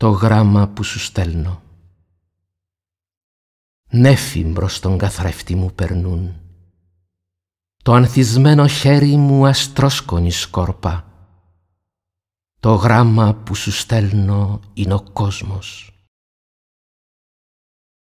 το γράμμα που σου στέλνω. Νέφι μπρος τον καθρέφτη μου περνούν. Το ανθισμένο χέρι μου αστρόσκονη σκόρπα. Το γράμμα που σου στέλνω είναι ο κόσμος.